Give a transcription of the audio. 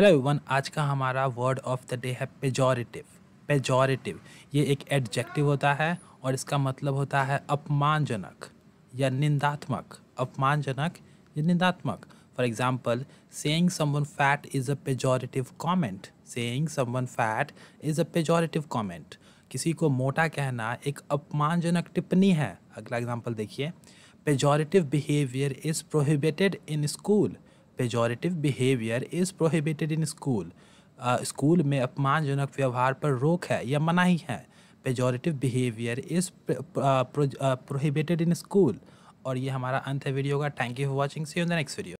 hello everyone आज का हमारा वर्ड ऑफ द डे है पेजोरेटिव पेजोरेटिव ये एक एडजेक्टिव होता है और इसका मतलब होता है अपमानजनक या निंदात्मक अपमानजनक या निंदात्मक for example saying someone fat is a pejorative comment saying someone fat is a pejorative comment किसी को मोटा कहना एक अपमानजनक टिप्पणी है अगला एग्जाम्पल देखिए pejorative behaviour is prohibited in school pejorative behaviour is prohibited in school school में अपमानजनक व्यवहार पर रोक है या मनाही है pejorative behaviour is prohibited in school और ये हमारा अंत है वीडियो का thank you for watching see in the next video